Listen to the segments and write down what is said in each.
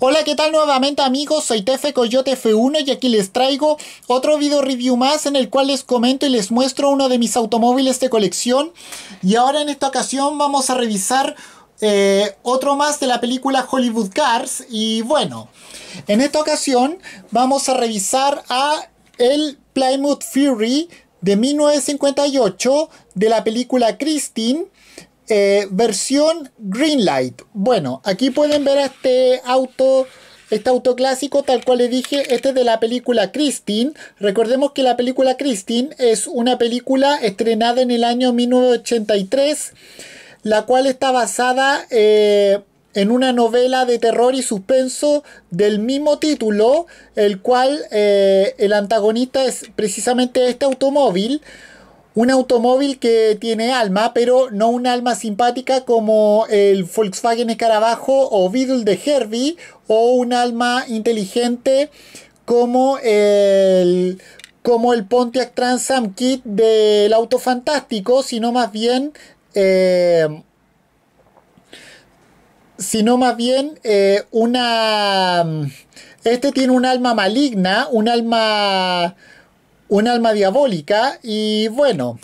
Hola, ¿qué tal nuevamente amigos? Soy Tefe Coyote F1 y aquí les traigo otro video review más en el cual les comento y les muestro uno de mis automóviles de colección. Y ahora en esta ocasión vamos a revisar eh, otro más de la película Hollywood Cars. Y bueno, en esta ocasión vamos a revisar a el Plymouth Fury de 1958 de la película Christine eh, versión Greenlight. Bueno, aquí pueden ver este auto este auto clásico, tal cual le dije, este es de la película Christine. Recordemos que la película Christine es una película estrenada en el año 1983, la cual está basada eh, en una novela de terror y suspenso del mismo título, el cual eh, el antagonista es precisamente este automóvil. Un automóvil que tiene alma, pero no un alma simpática como el Volkswagen Escarabajo o Beetle de Herbie, o un alma inteligente como el, como el Pontiac Trans Am Kit del Auto Fantástico, sino más bien... Eh, sino más bien eh, una... Este tiene un alma maligna, un alma un alma diabólica y bueno,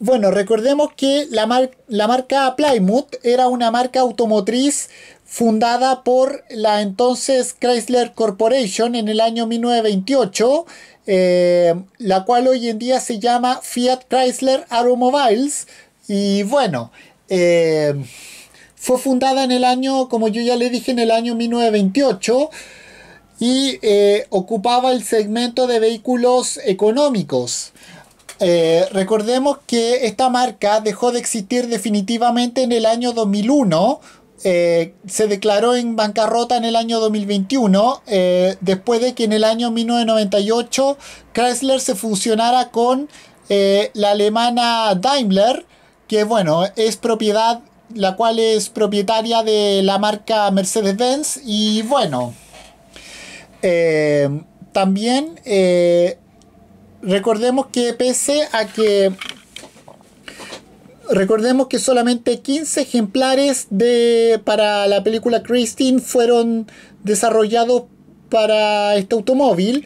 bueno, recordemos que la, la marca Plymouth era una marca automotriz fundada por la entonces Chrysler Corporation en el año 1928, eh, la cual hoy en día se llama Fiat Chrysler Automobiles y bueno, eh, fue fundada en el año, como yo ya le dije, en el año 1928 y eh, ocupaba el segmento de vehículos económicos. Eh, recordemos que esta marca dejó de existir definitivamente en el año 2001. Eh, se declaró en bancarrota en el año 2021, después de que en el año 1998 Chrysler se fusionara con la alemana Daimler, que bueno, es propiedad, la cual es propietaria de la marca Mercedes-Benz y bueno. Eh, también eh, recordemos que pese a que recordemos que solamente 15 ejemplares de, para la película Christine fueron desarrollados para este automóvil.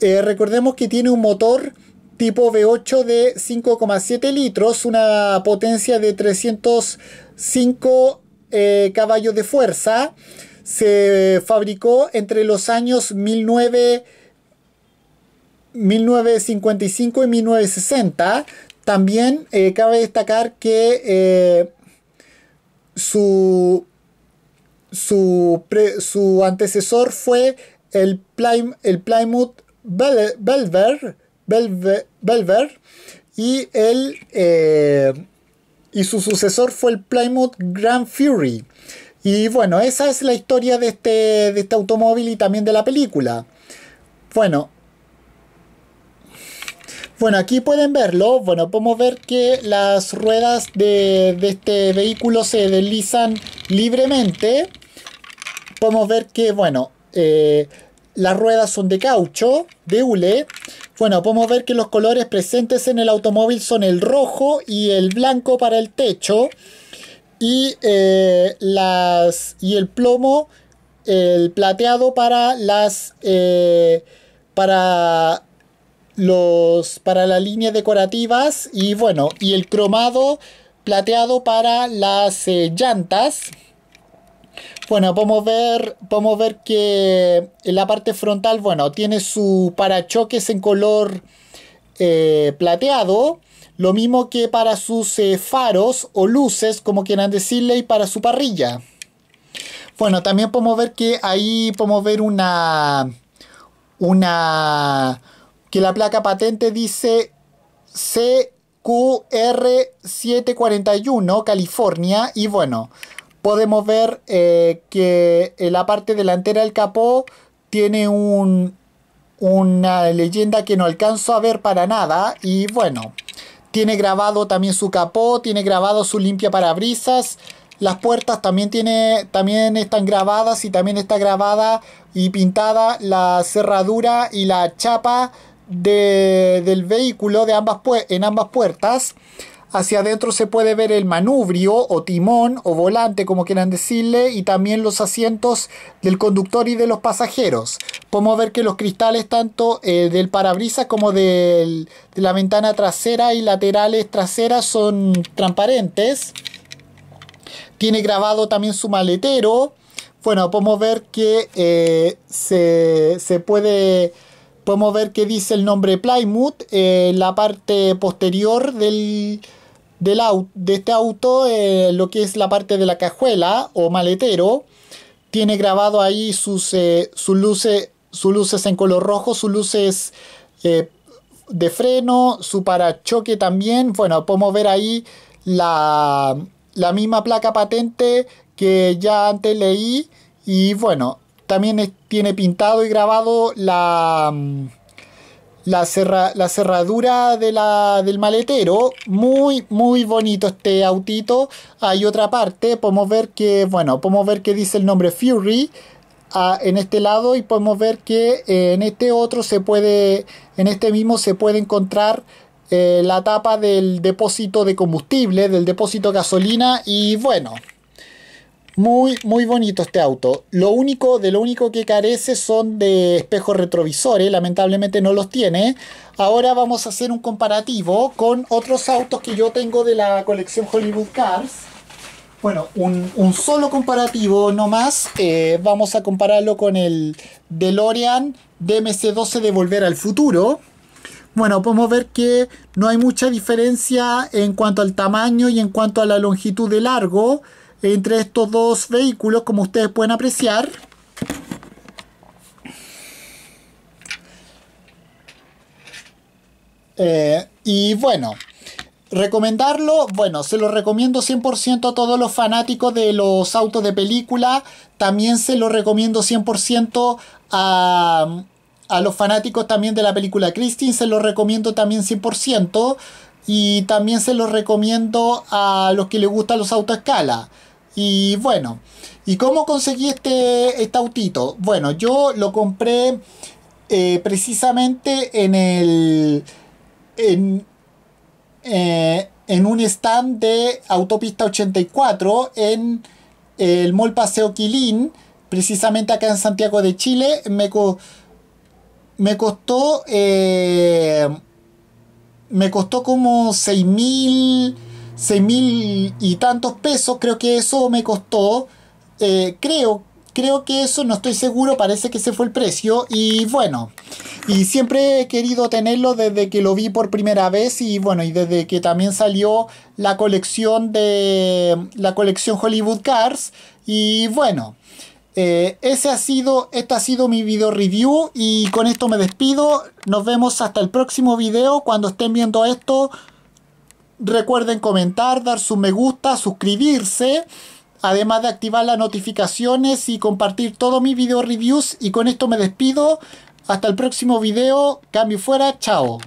Eh, recordemos que tiene un motor tipo V8 de 5,7 litros, una potencia de 305 caballos de fuerza se fabricó entre los años 19, 1955 y 1960. También eh, cabe destacar que eh, su, su, antecesor fue el, el Plymouth Belver, y, el, eh, y su sucesor fue el Plymouth Grand Fury. Y bueno, esa es la historia este, de este, automóvil y también de la película. Bueno. Bueno, aquí pueden verlo. Bueno, podemos ver que las ruedas de, este vehículo se deslizan libremente. Podemos ver que, bueno, eh, las ruedas son de caucho, de hule. Bueno, podemos ver que los colores presentes en el automóvil son el rojo y el blanco para el techo y, eh, las, y el plomo, el plateado para las... Eh, para los para las líneas decorativas y bueno y el cromado plateado para las eh, llantas bueno podemos ver ver que en la parte frontal bueno tiene su parachoques en color plateado lo mismo que para sus eh, faros o luces, como quieran decirle, y para su parrilla. Bueno, también podemos ver que ahí podemos ver una... Una... Que la placa patente dice CQR741, California. Y bueno, podemos ver eh, que en eh, la parte delantera del capó tiene un, una leyenda que no alcanzo a ver para nada. Y bueno... Tiene grabado también su capó, tiene grabado su limpia parabrisas. Las puertas también, tiene, también están grabadas y también está grabada y pintada la cerradura y la chapa de, del vehículo de ambas en ambas puertas. Hacia adentro se puede ver el manubrio o timón o volante, como quieran decirle, y también los asientos del conductor y de los pasajeros. Podemos ver que los cristales tanto eh, del parabrisas como de la ventana trasera y laterales traseras son transparentes. Tiene grabado también su maletero. Bueno, podemos ver que eh, se, se puede podemos ver que dice el nombre Plymouth. Eh, la parte posterior del, del de este auto, eh, lo que es la parte de la cajuela o maletero, tiene grabado ahí sus, eh, luces, sus luces en color rojo, sus luces eh, de freno, su parachoque también. Bueno, podemos ver ahí la, la misma placa patente que ya antes leí. Y bueno, también tiene pintado y grabado la, mm, la, cerradura de del maletero. Muy, muy bonito este autito. Hay otra parte, podemos ver que, bueno, podemos ver que dice el nombre Fury. Ah, en este lado y podemos ver que eh, en este otro se puede en este mismo se puede encontrar eh, la tapa del depósito de combustible del depósito de gasolina y bueno muy, muy bonito este auto. Lo único, de lo único que carece son de espejos retrovisores, lamentablemente no los tiene. Ahora vamos a hacer un comparativo con otros autos que yo tengo de la colección Hollywood Cars. Bueno, un, solo comparativo ...no más... Eh, vamos a compararlo con el DeLorean DMC-12 de Volver al Futuro. Bueno, podemos ver que no hay mucha diferencia en cuanto al tamaño y en cuanto a la longitud de largo entre estos dos vehículos, como ustedes pueden apreciar. Eh, y bueno, recomendarlo, bueno, se lo recomiendo 100% a todos los fanáticos de los autos de película. También se lo recomiendo 100% a, a los fanáticos también de la película Christine. Se lo recomiendo también 100%. Y también se lo recomiendo a los que les gustan los autos escala. Y bueno, ¿y cómo conseguí este, este autito? Bueno, yo lo compré eh, precisamente en el... Eh, en, un stand de Autopista 84 en el Mall Paseo Quilín, precisamente acá en Santiago de Chile. Me, me costó... Eh, me costó como 6.000... mil 6 mil y tantos pesos, creo que eso me costó, eh, creo, creo que eso, no estoy seguro, parece que ese fue el precio y bueno, y siempre he querido tenerlo desde que lo vi por primera vez y bueno, y desde que también salió la colección de la colección Hollywood Cars y bueno. Eh, ese ha sido, este ha sido mi video review y con esto me despido. Nos vemos hasta el próximo video. Cuando estén viendo esto, Recuerden comentar, dar su me gusta, suscribirse, además de activar las notificaciones y compartir todos mis video reviews. Y con esto me despido. Hasta el próximo video. Cambio fuera. Chao.